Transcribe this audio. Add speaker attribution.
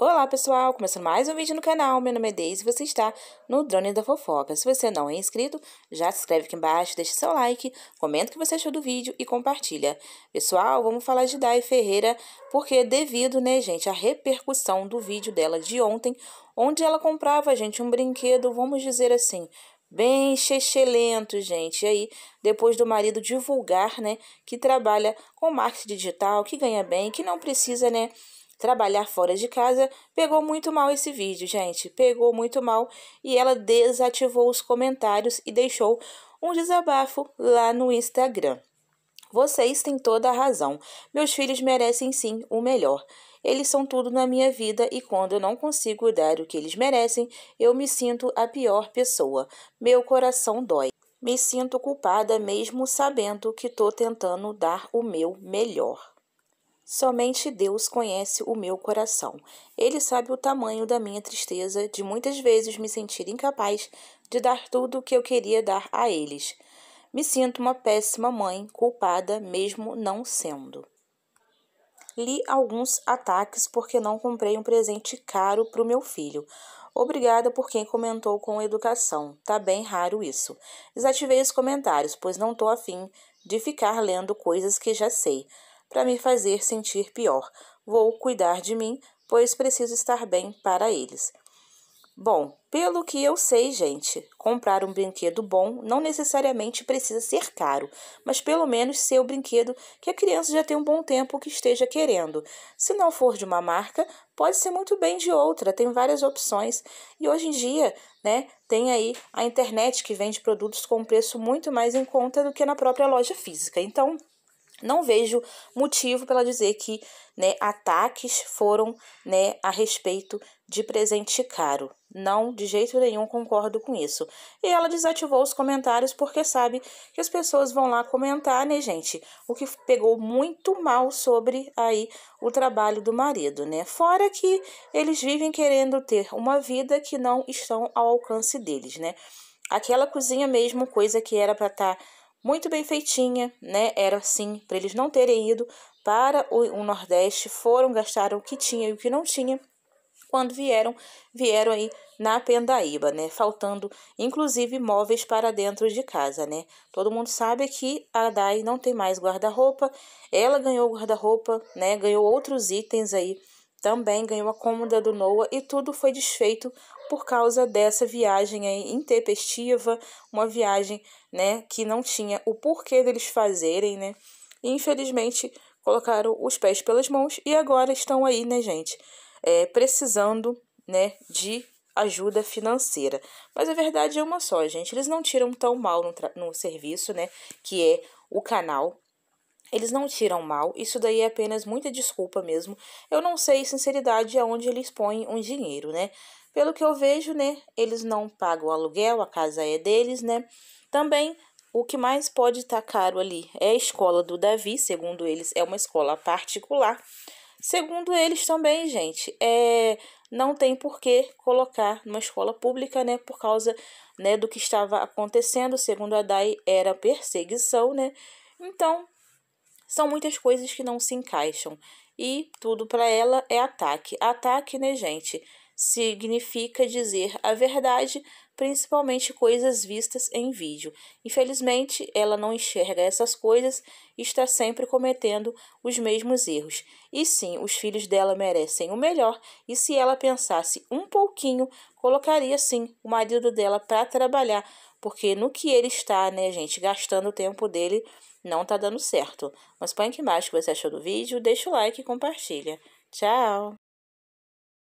Speaker 1: Olá pessoal, começando mais um vídeo no canal, meu nome é Deise e você está no Drone da Fofoca. Se você não é inscrito, já se inscreve aqui embaixo, deixa seu like, comenta o que você achou do vídeo e compartilha. Pessoal, vamos falar de Dai Ferreira, porque devido, né gente, à repercussão do vídeo dela de ontem, onde ela comprava, gente, um brinquedo, vamos dizer assim, bem chechelento, gente. E aí, depois do marido divulgar, né, que trabalha com marketing digital, que ganha bem, que não precisa, né, trabalhar fora de casa, pegou muito mal esse vídeo, gente. Pegou muito mal e ela desativou os comentários e deixou um desabafo lá no Instagram. Vocês têm toda a razão. Meus filhos merecem sim o melhor. Eles são tudo na minha vida e quando eu não consigo dar o que eles merecem, eu me sinto a pior pessoa. Meu coração dói. Me sinto culpada mesmo sabendo que estou tentando dar o meu melhor. Somente Deus conhece o meu coração. Ele sabe o tamanho da minha tristeza de muitas vezes me sentir incapaz de dar tudo o que eu queria dar a eles. Me sinto uma péssima mãe, culpada mesmo não sendo. Li alguns ataques porque não comprei um presente caro para o meu filho. Obrigada por quem comentou com educação. Tá bem raro isso. Desativei os comentários, pois não estou afim de ficar lendo coisas que já sei para me fazer sentir pior. Vou cuidar de mim, pois preciso estar bem para eles. Bom, pelo que eu sei, gente, comprar um brinquedo bom não necessariamente precisa ser caro, mas pelo menos ser o brinquedo que a criança já tem um bom tempo que esteja querendo. Se não for de uma marca, pode ser muito bem de outra, tem várias opções. E hoje em dia, né, tem aí a internet que vende produtos com preço muito mais em conta do que na própria loja física. Então, não vejo motivo para dizer que né, ataques foram né, a respeito de presente caro. Não, de jeito nenhum concordo com isso. E ela desativou os comentários porque sabe que as pessoas vão lá comentar, né, gente? O que pegou muito mal sobre aí o trabalho do marido, né? Fora que eles vivem querendo ter uma vida que não estão ao alcance deles, né? Aquela cozinha mesmo, coisa que era para estar. Tá muito bem feitinha, né? Era assim, para eles não terem ido para o, o Nordeste, foram, gastaram o que tinha e o que não tinha quando vieram, vieram aí na Pendaíba, né? Faltando inclusive móveis para dentro de casa, né? Todo mundo sabe que a Dai não tem mais guarda-roupa. Ela ganhou guarda-roupa, né? Ganhou outros itens aí também ganhou a cômoda do Noah e tudo foi desfeito por causa dessa viagem aí intempestiva, uma viagem, né, que não tinha o porquê deles fazerem, né? E infelizmente colocaram os pés pelas mãos e agora estão aí, né, gente, é, precisando, né, de ajuda financeira. Mas a verdade é uma só, gente, eles não tiram tão mal no, no serviço, né, que é o canal eles não tiram mal, isso daí é apenas muita desculpa mesmo. Eu não sei, sinceridade, aonde eles põem um dinheiro, né? Pelo que eu vejo, né, eles não pagam aluguel, a casa é deles, né? Também o que mais pode estar tá caro ali é a escola do Davi, segundo eles, é uma escola particular. Segundo eles também, gente, é, não tem por que colocar numa escola pública, né, por causa, né, do que estava acontecendo, segundo a DAI, era perseguição, né? Então, são muitas coisas que não se encaixam e tudo para ela é ataque. Ataque, né, gente? Significa dizer a verdade, principalmente coisas vistas em vídeo. Infelizmente, ela não enxerga essas coisas e está sempre cometendo os mesmos erros. E sim, os filhos dela merecem o melhor, e se ela pensasse um pouquinho, colocaria sim o marido dela para trabalhar porque no que ele está, né, gente, gastando o tempo dele, não tá dando certo. Mas põe aqui embaixo o que você achou do vídeo, deixa o like e compartilha. Tchau!